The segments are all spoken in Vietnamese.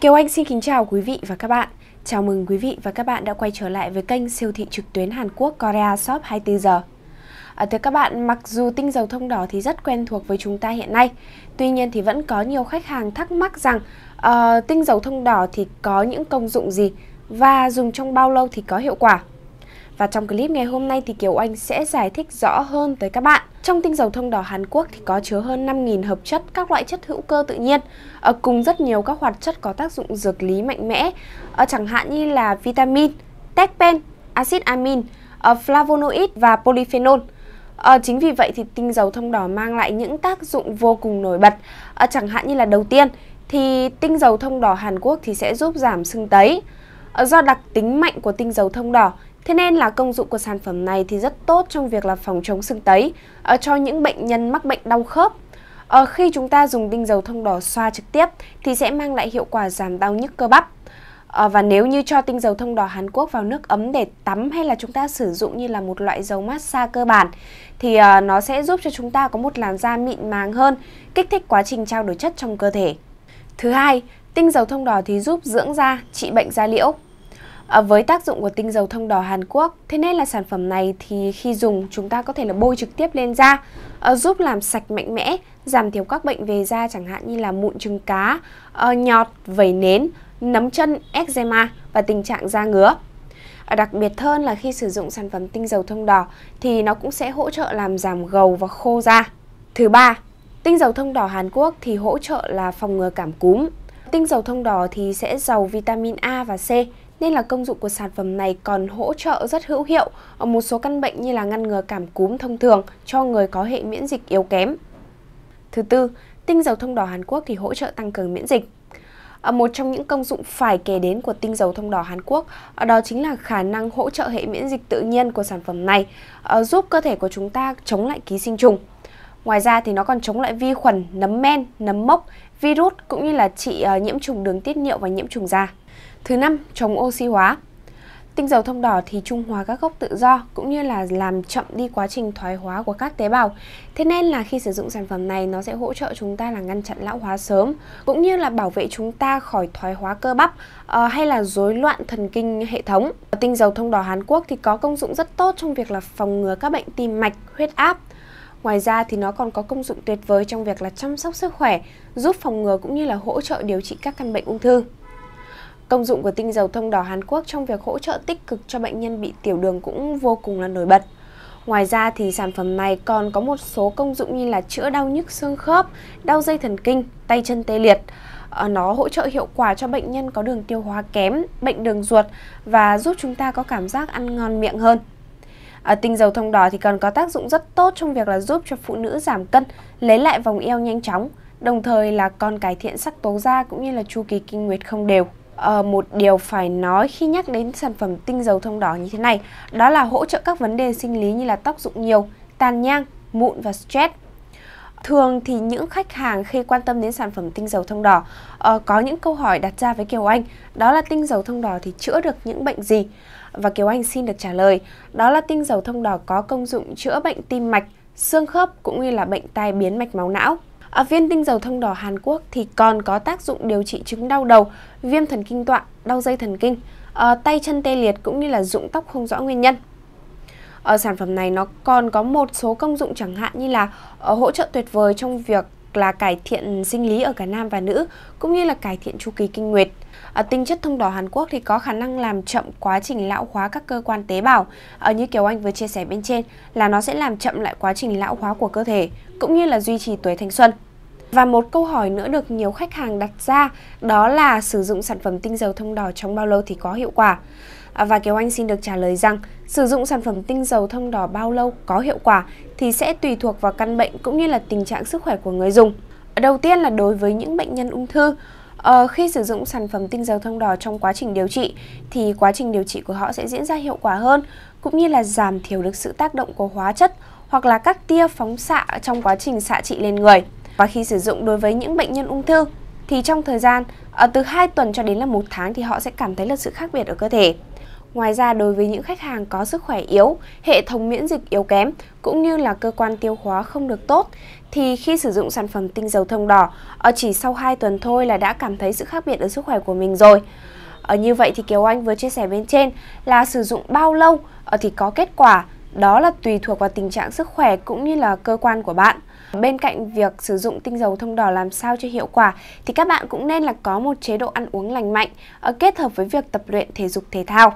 Kiều Anh xin kính chào quý vị và các bạn. Chào mừng quý vị và các bạn đã quay trở lại với kênh siêu thị trực tuyến Hàn Quốc Korea Shop 24 giờ. À, thưa các bạn, mặc dù tinh dầu thông đỏ thì rất quen thuộc với chúng ta hiện nay, tuy nhiên thì vẫn có nhiều khách hàng thắc mắc rằng uh, tinh dầu thông đỏ thì có những công dụng gì và dùng trong bao lâu thì có hiệu quả. Và trong clip ngày hôm nay thì Kiều Anh sẽ giải thích rõ hơn tới các bạn. Trong tinh dầu thông đỏ Hàn Quốc thì có chứa hơn 5.000 hợp chất các loại chất hữu cơ tự nhiên ờ, cùng rất nhiều các hoạt chất có tác dụng dược lý mạnh mẽ ờ, chẳng hạn như là vitamin, techpen, axit amin, ờ, flavonoid và polyphenol. À, chính vì vậy thì tinh dầu thông đỏ mang lại những tác dụng vô cùng nổi bật. À, chẳng hạn như là đầu tiên thì tinh dầu thông đỏ Hàn Quốc thì sẽ giúp giảm sưng tấy. À, do đặc tính mạnh của tinh dầu thông đỏ Thế nên là công dụng của sản phẩm này thì rất tốt trong việc là phòng chống sưng tấy uh, cho những bệnh nhân mắc bệnh đau khớp. Uh, khi chúng ta dùng tinh dầu thông đỏ xoa trực tiếp thì sẽ mang lại hiệu quả giảm đau nhức cơ bắp. À, và nếu như cho tinh dầu thông đỏ Hàn Quốc vào nước ấm để tắm hay là chúng ta sử dụng như là một loại dầu massage cơ bản thì à, nó sẽ giúp cho chúng ta có một làn da mịn màng hơn, kích thích quá trình trao đổi chất trong cơ thể. Thứ hai, tinh dầu thông đỏ thì giúp dưỡng da, trị bệnh da liễu. Ờ, với tác dụng của tinh dầu thông đỏ Hàn Quốc, thế nên là sản phẩm này thì khi dùng chúng ta có thể là bôi trực tiếp lên da, ờ, giúp làm sạch mạnh mẽ, giảm thiểu các bệnh về da chẳng hạn như là mụn trứng cá, ờ, nhọt, vẩy nến, nấm chân, eczema và tình trạng da ngứa. đặc biệt hơn là khi sử dụng sản phẩm tinh dầu thông đỏ thì nó cũng sẽ hỗ trợ làm giảm gầu và khô da. Thứ ba, tinh dầu thông đỏ Hàn Quốc thì hỗ trợ là phòng ngừa cảm cúm. Tinh dầu thông đỏ thì sẽ giàu vitamin A và C nên là công dụng của sản phẩm này còn hỗ trợ rất hữu hiệu ở một số căn bệnh như là ngăn ngừa cảm cúm thông thường cho người có hệ miễn dịch yếu kém. Thứ tư, tinh dầu thông đỏ Hàn Quốc thì hỗ trợ tăng cường miễn dịch. ở Một trong những công dụng phải kể đến của tinh dầu thông đỏ Hàn Quốc đó chính là khả năng hỗ trợ hệ miễn dịch tự nhiên của sản phẩm này, ờ, giúp cơ thể của chúng ta chống lại ký sinh trùng. Ngoài ra thì nó còn chống lại vi khuẩn, nấm men, nấm mốc, virus cũng như là trị ờ, nhiễm trùng đường tiết niệu và nhiễm trùng da. Thứ năm, chống oxy hóa. Tinh dầu thông đỏ thì trung hòa các gốc tự do cũng như là làm chậm đi quá trình thoái hóa của các tế bào. Thế nên là khi sử dụng sản phẩm này nó sẽ hỗ trợ chúng ta là ngăn chặn lão hóa sớm cũng như là bảo vệ chúng ta khỏi thoái hóa cơ bắp uh, hay là rối loạn thần kinh hệ thống. Tinh dầu thông đỏ Hàn Quốc thì có công dụng rất tốt trong việc là phòng ngừa các bệnh tim mạch, huyết áp, Ngoài ra thì nó còn có công dụng tuyệt vời trong việc là chăm sóc sức khỏe, giúp phòng ngừa cũng như là hỗ trợ điều trị các căn bệnh ung thư. Công dụng của tinh dầu thông đỏ Hàn Quốc trong việc hỗ trợ tích cực cho bệnh nhân bị tiểu đường cũng vô cùng là nổi bật. Ngoài ra thì sản phẩm này còn có một số công dụng như là chữa đau nhức xương khớp, đau dây thần kinh, tay chân tê liệt. Ờ, nó hỗ trợ hiệu quả cho bệnh nhân có đường tiêu hóa kém, bệnh đường ruột và giúp chúng ta có cảm giác ăn ngon miệng hơn. À, tinh dầu thông đỏ thì còn có tác dụng rất tốt trong việc là giúp cho phụ nữ giảm cân, lấy lại vòng eo nhanh chóng, đồng thời là còn cải thiện sắc tố da cũng như là chu kỳ kinh nguyệt không đều. À, một điều phải nói khi nhắc đến sản phẩm tinh dầu thông đỏ như thế này đó là hỗ trợ các vấn đề sinh lý như là tóc rụng nhiều, tàn nhang, mụn và stress. Thường thì những khách hàng khi quan tâm đến sản phẩm tinh dầu thông đỏ uh, có những câu hỏi đặt ra với Kiều Anh đó là tinh dầu thông đỏ thì chữa được những bệnh gì? Và Kiều Anh xin được trả lời đó là tinh dầu thông đỏ có công dụng chữa bệnh tim mạch, xương khớp cũng như là bệnh tai biến mạch máu não. Ở viên tinh dầu thông đỏ Hàn Quốc thì còn có tác dụng điều trị chứng đau đầu, viêm thần kinh tọa, đau dây thần kinh, à, tay chân tê liệt cũng như là rụng tóc không rõ nguyên nhân. Ở ờ, sản phẩm này nó còn có một số công dụng chẳng hạn như là ờ, hỗ trợ tuyệt vời trong việc là cải thiện sinh lý ở cả nam và nữ cũng như là cải thiện chu kỳ kinh nguyệt. À, tinh chất thông đỏ Hàn Quốc thì có khả năng làm chậm quá trình lão hóa các cơ quan tế bào. À, như Kiều Anh vừa chia sẻ bên trên là nó sẽ làm chậm lại quá trình lão hóa của cơ thể cũng như là duy trì tuổi thanh xuân. Và một câu hỏi nữa được nhiều khách hàng đặt ra đó là sử dụng sản phẩm tinh dầu thông đỏ trong bao lâu thì có hiệu quả? À, và Kiều Anh xin được trả lời rằng sử dụng sản phẩm tinh dầu thông đỏ bao lâu có hiệu quả thì sẽ tùy thuộc vào căn bệnh cũng như là tình trạng sức khỏe của người dùng. Đầu tiên là đối với những bệnh nhân ung thư, ờ, khi sử dụng sản phẩm tinh dầu thông đỏ trong quá trình điều trị thì quá trình điều trị của họ sẽ diễn ra hiệu quả hơn cũng như là giảm thiểu được sự tác động của hóa chất hoặc là các tia phóng xạ trong quá trình xạ trị lên người. Và khi sử dụng đối với những bệnh nhân ung thư thì trong thời gian ở ờ, từ 2 tuần cho đến là 1 tháng thì họ sẽ cảm thấy là sự khác biệt ở cơ thể. Ngoài ra đối với những khách hàng có sức khỏe yếu, hệ thống miễn dịch yếu kém cũng như là cơ quan tiêu hóa không được tốt thì khi sử dụng sản phẩm tinh dầu thông đỏ ở ờ, chỉ sau 2 tuần thôi là đã cảm thấy sự khác biệt ở sức khỏe của mình rồi. ở ờ, Như vậy thì Kiều Anh vừa chia sẻ bên trên là sử dụng bao lâu thì có kết quả đó là tùy thuộc vào tình trạng sức khỏe cũng như là cơ quan của bạn. Bên cạnh việc sử dụng tinh dầu thông đỏ làm sao cho hiệu quả thì các bạn cũng nên là có một chế độ ăn uống lành mạnh ờ, kết hợp với việc tập luyện thể dục thể thao. Ở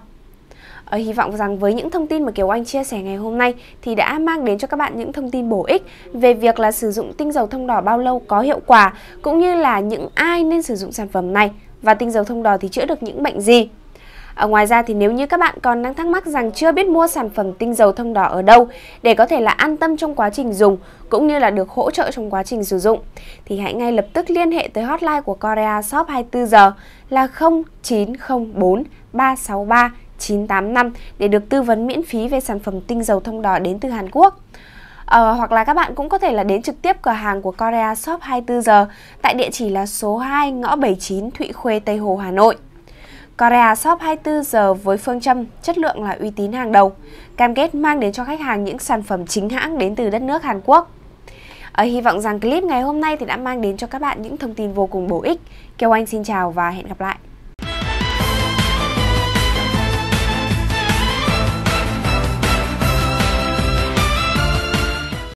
ờ, hy vọng rằng với những thông tin mà Kiều Anh chia sẻ ngày hôm nay thì đã mang đến cho các bạn những thông tin bổ ích về việc là sử dụng tinh dầu thông đỏ bao lâu có hiệu quả cũng như là những ai nên sử dụng sản phẩm này và tinh dầu thông đỏ thì chữa được những bệnh gì. À, ngoài ra thì nếu như các bạn còn đang thắc mắc rằng chưa biết mua sản phẩm tinh dầu thông đỏ ở đâu để có thể là an tâm trong quá trình dùng cũng như là được hỗ trợ trong quá trình sử dụng thì hãy ngay lập tức liên hệ tới hotline của Korea Shop 24 giờ là 0904 363 985 để được tư vấn miễn phí về sản phẩm tinh dầu thông đỏ đến từ Hàn Quốc. Ờ, hoặc là các bạn cũng có thể là đến trực tiếp cửa hàng của Korea Shop 24 giờ tại địa chỉ là số 2 ngõ 79 Thụy Khuê Tây Hồ Hà Nội. Korea Shop 24 giờ với phương châm chất lượng là uy tín hàng đầu, cam kết mang đến cho khách hàng những sản phẩm chính hãng đến từ đất nước Hàn Quốc. Ở ờ, hy vọng rằng clip ngày hôm nay thì đã mang đến cho các bạn những thông tin vô cùng bổ ích. Kêu Anh xin chào và hẹn gặp lại.